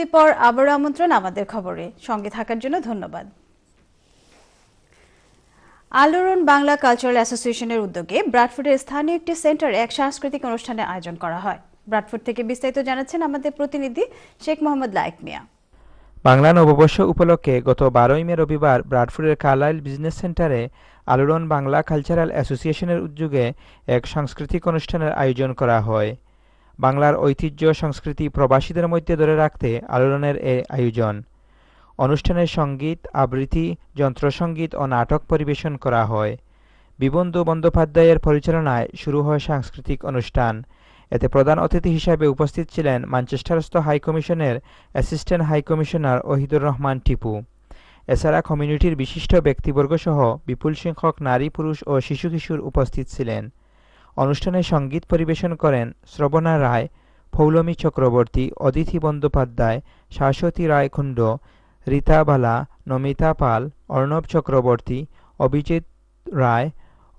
বিরতির পর আবারও আমন্ত্রণ আমাদের খবরে সঙ্গে থাকার জন্য ধন্যবাদ আলোড়ন বাংলা কালচারাল অ্যাসোসিয়েশনের উদ্যোগে ব্রাডফোর্ডের স্থানীয় একটি সেন্টারে এক সাংস্কৃতিক অনুষ্ঠানের আয়োজন করা হয় ব্রাডফোর্ড থেকে বিস্তারিত জানাচ্ছেন আমাদের প্রতিনিধি শেখ মোহাম্মদ লাইক মিয়া বাংলা নববর্ষ উপলক্ষে গত বারোই মে রবিবার ব্রাডফোর্ডের কালাইল বিজনেস সেন্টারে আলোড়ন বাংলা কালচারাল অ্যাসোসিয়েশনের উদ্যোগে এক সাংস্কৃতিক অনুষ্ঠানের আয়োজন করা হয় বাংলার ঐতিহ্য সংস্কৃতি প্রবাসীদের মধ্যে ধরে রাখতে আলোড়নের এ আয়োজন অনুষ্ঠানের সঙ্গীত আবৃত্তি যন্ত্রসঙ্গীত ও নাটক পরিবেশন করা হয় বিবন্ধু বন্দ্যোপাধ্যায়ের পরিচালনায় শুরু হয় সাংস্কৃতিক অনুষ্ঠান এতে প্রধান অতিথি হিসাবে উপস্থিত ছিলেন মানচেস্টারস্থ হাইকমিশনের অ্যাসিস্ট্যান্ট হাইকমিশনার ওহিদুর রহমান টিপু এছাড়া কমিউনিটির বিশিষ্ট ব্যক্তিবর্গসহ বিপুল সংখ্যক নারী পুরুষ ও শিশু কিশোর উপস্থিত ছিলেন অনুষ্ঠানে সঙ্গীত পরিবেশন করেন শ্রবণা রায় ফৌলমী চক্রবর্তী অদিতি বন্দ্যোপাধ্যায় শাশ্বতী রায়খুণ্ড রীতা বালা নমিতা পাল অর্ণব চক্রবর্তী অভিজিৎ রায়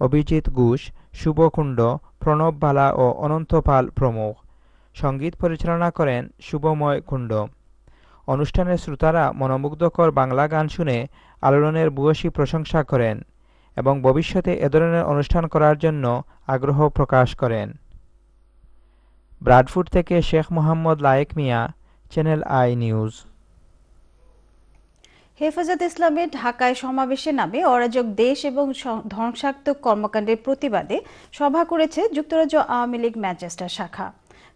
অভিজিৎ ঘোষ শুভকুণ্ড প্রণব বালা ও অনন্ত পাল প্রমুখ সঙ্গীত পরিচালনা করেন শুভময় কুণ্ড অনুষ্ঠানের শ্রোতারা মনোমুগ্ধকর বাংলা গান শুনে আলোড়নের ভূয়সী প্রশংসা করেন এবং ভবিষ্যতে এ ধরনের অনুষ্ঠান করার জন্য আগ্রহ প্রকাশ করেন ব্রাডফুড থেকে Sheikh Mohammad Laek Mia channel I news Hefazat ইসলামের ঢাকায় সমাবেশে নামে অরাজক দেশ এবং ধ্বংসাত্মক কর্মকাণ্ডের প্রতিবাদে সভা করেছে যুক্তরাজ্য আওয়ামী লীগ ম্যানচেস্টার শাখা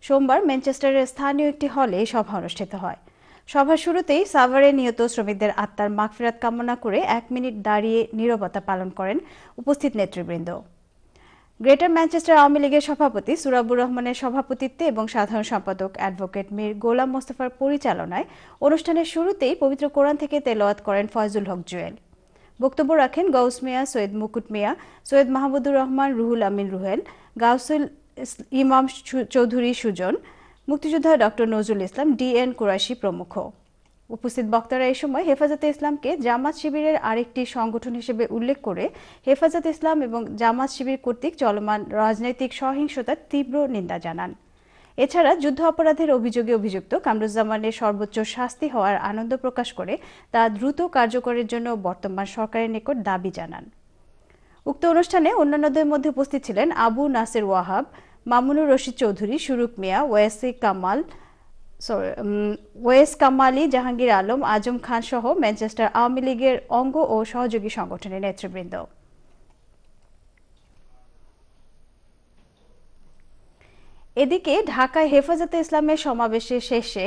সোমবার ম্যানচেস্টারের স্থানীয় একটি হলে সভা অনুষ্ঠিত হয় সভা শুরুতেই সাভারে নিহত শ্রমিকদের আত্মার মাগফিরাত কামনা করে এক মিনিট দাঁড়িয়ে নিরবতা পালন করেন উপস্থিত নেতৃবৃন্দ গ্রেটার ম্যানচেস্টার আওয়ামী লীগের সভাপতি সুরাবুর রহমানের সভাপতিত্বে এবং সাধারণ সম্পাদক অ্যাডভোকেট মীর গোলাম মোস্তফার পরিচালনায় অনুষ্ঠানের শুরুতেই পবিত্র কোরআন থেকে তেলোয়াত করেন ফয়জুল হক জুয়েল বক্তব্য রাখেন গৌস মিয়া সৈয়দ মুকুট মিয়া সৈয়দ মাহমুদুর রহমান রুহুল আমিন রুহেল গাউসুল ইমাম চৌধুরী সুজন মুক্তিযোদ্ধা ডক্টর নজরুল ইসলাম ডিএন কুরাইশি প্রমুখ উপস্থিত বক্তারা এই সময় হেফাজতে ইসলামকে জামাত শিবিরের আরেকটি সংগঠন হিসেবে উল্লেখ করে হেফাজত ইসলাম এবং জামাত শিবির কর্তৃক চলমান রাজনৈতিক সহিংসতার তীব্র নিন্দা জানান এছাড়া যুদ্ধ অপরাধের অভিযোগে অভিযুক্ত কামরুজ্জামানের সর্বোচ্চ শাস্তি হওয়ার আনন্দ প্রকাশ করে তা দ্রুত কার্যকরের জন্য বর্তমান সরকারের নিকট দাবি জানান উক্ত অনুষ্ঠানে অন্যান্যদের মধ্যে উপস্থিত ছিলেন আবু নাসের ওয়াহাব মামুনুর রশিদ চৌধুরী সুরুক মিয়া ওয়েসি কামাল ওয়েস কামালি জাহাঙ্গীর আলম আজম খান সহ ম্যানচেস্টার আওয়ামী লীগের অঙ্গ ও সহযোগী সংগঠনের নেতৃবৃন্দ এদিকে ঢাকায় হেফাজতে ইসলামের সমাবেশের শেষে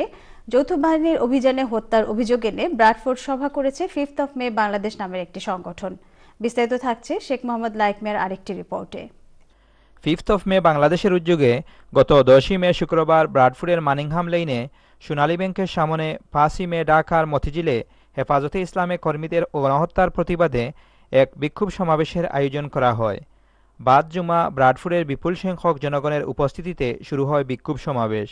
যৌথ বাহিনীর অভিযানে হত্যার অভিযোগ এনে ব্রাডফোর্ড সভা করেছে ফিফথ অফ মে বাংলাদেশ নামের একটি সংগঠন বিস্তারিত থাকছে শেখ মোহাম্মদ লাইকমিয়ার আরেকটি রিপোর্টে ফিফথ অফ মে বাংলাদেশের উদ্যোগে গত দশই মে শুক্রবার ব্রাডফুডের মানিংহাম লেইনে সোনালী ব্যাংকের সামনে পাঁচই মে ডাকার মতিঝিলে হেফাজতে ইসলামে কর্মীদের গণহত্যার প্রতিবাদে এক বিক্ষোভ সমাবেশের আয়োজন করা হয় বাদ জুমা ব্রাডফুডের বিপুল সংখ্যক জনগণের উপস্থিতিতে শুরু হয় বিক্ষোভ সমাবেশ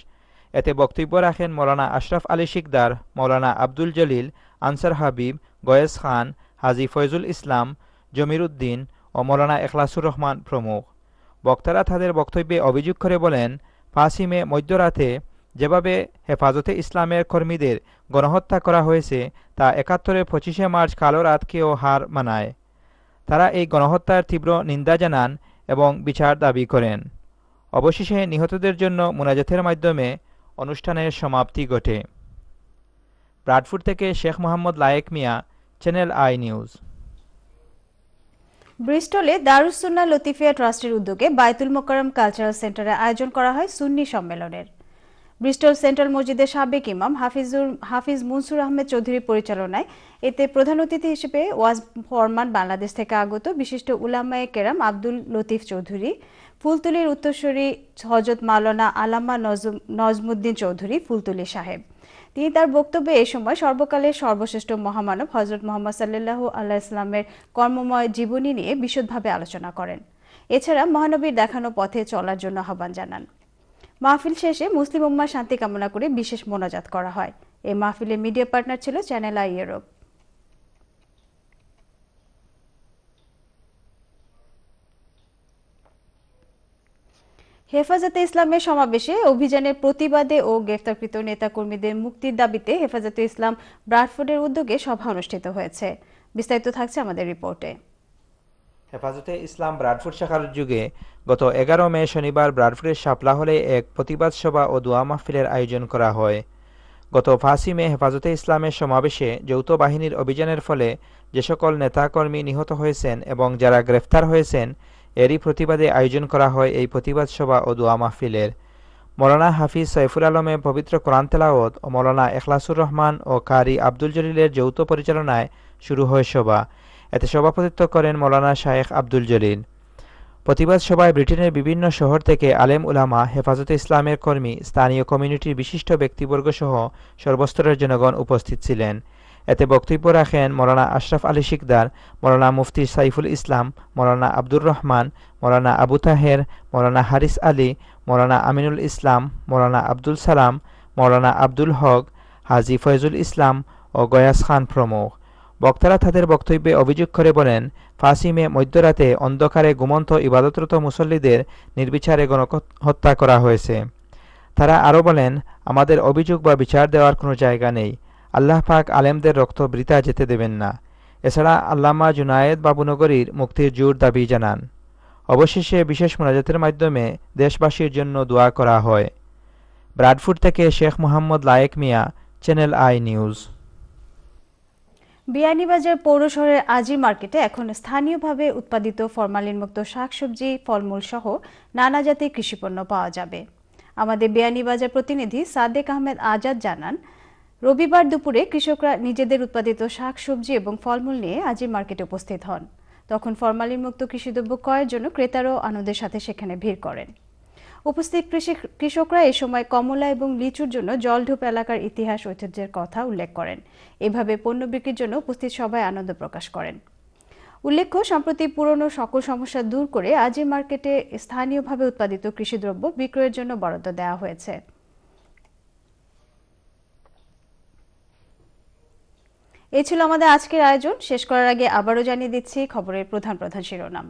এতে বক্তব্য রাখেন মৌলানা আশরাফ আলী শিকদার মৌলানা আব্দুল জলিল আনসার হাবিব গয়েস খান হাজি ফয়জুল ইসলাম জমির উদ্দিন ও মৌলানা এখলাসুর রহমান প্রমুখ বক্তারা তাদের বক্তব্যে অভিযোগ করে বলেন ফাসিমে মধ্যরাতে যেভাবে হেফাজতে ইসলামের কর্মীদের গণহত্যা করা হয়েছে তা একাত্তরের পঁচিশে মার্চ কালো রাতকেও হার মানায় তারা এই গণহত্যার তীব্র নিন্দা জানান এবং বিচার দাবি করেন অবশেষে নিহতদের জন্য মোনাজাতের মাধ্যমে অনুষ্ঠানের সমাপ্তি ঘটে ব্রাডফুট থেকে Sheikh Mohammad Laek Mia channel I news ব্রিস্টলে দারুসুন্না লতিফিয়া ট্রাস্টের উদ্যোগে বায়তুল মোকারম কালচারাল সেন্টারে আয়োজন করা হয় সুন্নি সম্মেলনের ব্রিস্টল সেন্ট্রাল মসজিদের সাবেক ইমাম হাফিজুর হাফিজ মুনসুর আহমেদ চৌধুরী পরিচালনায় এতে প্রধান অতিথি হিসেবে ওয়াজ ফরমান বাংলাদেশ থেকে আগত বিশিষ্ট উলামায়ে কেরাম আব্দুল লতিফ চৌধুরী ফুলতুলির উত্তরসূরি হজরত মালনা আলামা নজমুদ্দিন চৌধুরী ফুলতুলি সাহেব তিনি তার বক্তব্যে এ সময় সর্বকালের সর্বশ্রেষ্ঠ মহামানব হজরত মোহাম্মদ সাল্লাহ আল্লাহ ইসলামের কর্মময় জীবনী নিয়ে বিশদভাবে আলোচনা করেন এছাড়া মহানবীর দেখানো পথে চলার জন্য আহ্বান জানান মাহফিল শেষে মুসলিম উম্মার শান্তি কামনা করে বিশেষ মোনাজাত করা হয় এই মাহফিলের মিডিয়া পার্টনার ছিল চ্যানেল আই ইউরোপ হেফাজতে ইসলামের সমাবেশে অভিযানের প্রতিবাদে ও গ্রেফতারকৃত নেতাকর্মীদের মুক্তির দাবিতে হেফাজতে ইসলাম ব্রাডফোর্ডের উদ্যোগে সভা অনুষ্ঠিত হয়েছে বিস্তারিত থাকছে আমাদের রিপোর্টে হেফাজতে ইসলাম ব্রাডফোর্ড শাখার যুগে গত এগারো মে শনিবার ব্রাডফোর্ডের সাপলা হলে এক প্রতিবাদ সভা ও দোয়া মাহফিলের আয়োজন করা হয় গত ফাঁসি মে হেফাজতে ইসলামের সমাবেশে যৌথ বাহিনীর অভিযানের ফলে যে সকল নেতাকর্মী নিহত হয়েছেন এবং যারা গ্রেফতার হয়েছেন এরই প্রতিবাদে আয়োজন করা হয় এই প্রতিবাদ সভা ও দোয়া মাহফিলের মৌলানা হাফিজ সৈফুল আলমে পবিত্র কোরআন তেলাওত ও মৌলানা এখলাসুর রহমান ও কারি আব্দুল জলিলের যৌথ পরিচালনায় শুরু হয় সভা এতে সভাপতিত্ব করেন মৌলানা শায়েখ আব্দুল জলিল প্রতিবাদ সভায় ব্রিটেনের বিভিন্ন শহর থেকে আলেম উলামা হেফাজতে ইসলামের কর্মী স্থানীয় কমিউনিটির বিশিষ্ট ব্যক্তিবর্গসহ সর্বস্তরের জনগণ উপস্থিত ছিলেন এতে বক্তব্য রাখেন মৌলানা আশরাফ আলী শিকদার মৌলানা মুফতি সাইফুল ইসলাম মৌলানা আব্দুর রহমান মৌলানা আবু তাহের মৌলানা হারিস আলী মৌলানা আমিনুল ইসলাম মৌলানা আব্দুল সালাম মৌলানা আব্দুল হক হাজি ফয়জুল ইসলাম ও গয়াস খান প্রমুখ বক্তারা তাদের বক্তব্যে অভিযোগ করে বলেন ফাসিমে মধ্যরাতে অন্ধকারে গুমন্ত ইবাদতরত মুসল্লিদের নির্বিচারে গণহত্যা করা হয়েছে তারা আরও বলেন আমাদের অভিযোগ বা বিচার দেওয়ার কোনো জায়গা নেই আল্লাহ পাক আলেমদের রক্ত বৃতা যেতে দেবেন না এছাড়া আল্লামা জুনায়েদ বাবুনগরীর মুক্তির জোর দাবি জানান অবশেষে বিশেষ মোনাজাতের মাধ্যমে দেশবাসীর জন্য দোয়া করা হয় ব্রাডফুড থেকে Sheikh Mohammad Laek Mia channel I news Beanibazar পৌর আজি মার্কেটে এখন স্থানীয়ভাবে উৎপাদিত ফরমালিনমুক্ত শাকসবজি ফলমূল সহ নানা জাতির কৃষিপণ্য পাওয়া যাবে আমাদের বিয়ানীবাজার প্রতিনিধি সাদেক আহমেদ আজাদ জানান রবিবার দুপুরে কৃষকরা নিজেদের উৎপাদিত শাকসবজি এবং ফলমূল নিয়ে আজই মার্কেটে উপস্থিত হন তখন ফরমালিনমুক্ত কৃষিদ্রব্য ক্রয়ের জন্য ক্রেতারও আনন্দের সাথে সেখানে ভিড় করেন উপস্থিত কৃষি কৃষকরা এ সময় কমলা এবং লিচুর জন্য ঢুপ এলাকার ইতিহাস ঐতিহ্যের কথা উল্লেখ করেন এভাবে পণ্য বিক্রির জন্য উপস্থিত সবাই আনন্দ প্রকাশ করেন উল্লেখ্য সম্প্রতি পুরনো সকল সমস্যা দূর করে আজই মার্কেটে স্থানীয়ভাবে উৎপাদিত কৃষিদ্রব্য বিক্রয়ের জন্য বরাদ্দ দেওয়া হয়েছে এই ছিল আমাদের আজকের আয়োজন শেষ করার আগে আবারও জানিয়ে দিচ্ছি খবরের প্রধান প্রধান শিরোনাম